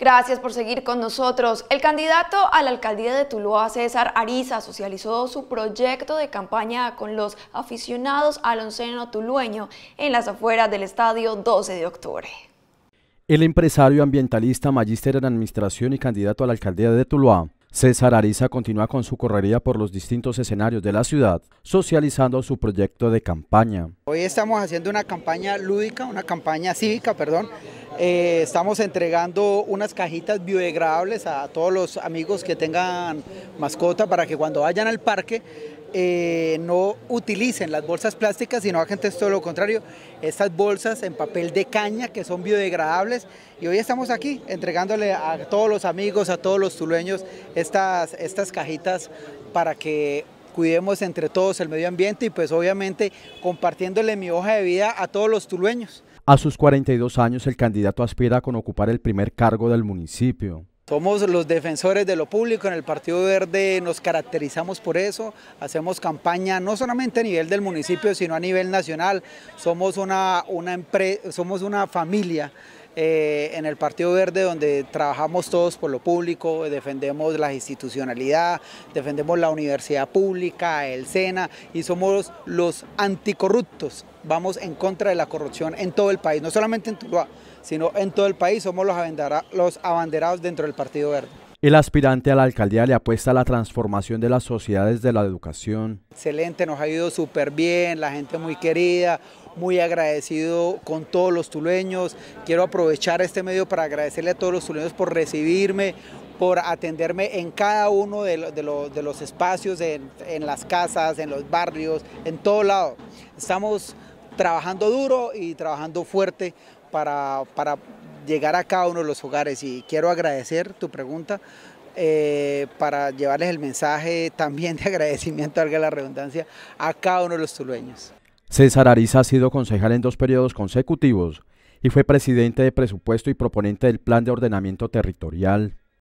Gracias por seguir con nosotros. El candidato a la alcaldía de Tuluá, César Ariza, socializó su proyecto de campaña con los aficionados al onceno tulueño en las afueras del estadio 12 de octubre. El empresario ambientalista, magíster en administración y candidato a la alcaldía de Tuluá, César Ariza continúa con su correría por los distintos escenarios de la ciudad, socializando su proyecto de campaña. Hoy estamos haciendo una campaña lúdica, una campaña cívica, perdón, eh, estamos entregando unas cajitas biodegradables a todos los amigos que tengan mascota para que cuando vayan al parque eh, no utilicen las bolsas plásticas, sino hagan todo lo contrario, estas bolsas en papel de caña que son biodegradables. Y hoy estamos aquí entregándole a todos los amigos, a todos los tulueños estas, estas cajitas para que cuidemos entre todos el medio ambiente y pues obviamente compartiéndole mi hoja de vida a todos los tulueños. A sus 42 años, el candidato aspira con ocupar el primer cargo del municipio. Somos los defensores de lo público, en el Partido Verde nos caracterizamos por eso, hacemos campaña no solamente a nivel del municipio, sino a nivel nacional. Somos una, una, somos una familia eh, en el Partido Verde donde trabajamos todos por lo público, defendemos la institucionalidad, defendemos la universidad pública, el SENA y somos los anticorruptos. Vamos en contra de la corrupción en todo el país, no solamente en Tuluá, sino en todo el país somos los, los abanderados dentro del Partido Verde. El aspirante a la alcaldía le apuesta a la transformación de las sociedades de la educación. Excelente, nos ha ido súper bien, la gente muy querida, muy agradecido con todos los tuleños. Quiero aprovechar este medio para agradecerle a todos los tuleños por recibirme, por atenderme en cada uno de, los espacios, en, las casas, en los barrios, en todo lado. Estamos trabajando duro y trabajando fuerte para, llegar a cada uno de los hogares y quiero agradecer tu pregunta eh, para llevarles el mensaje también de agradecimiento, valga la redundancia, a cada uno de los tulueños. César Ariza ha sido concejal en dos periodos consecutivos y fue presidente de presupuesto y proponente del Plan de Ordenamiento Territorial.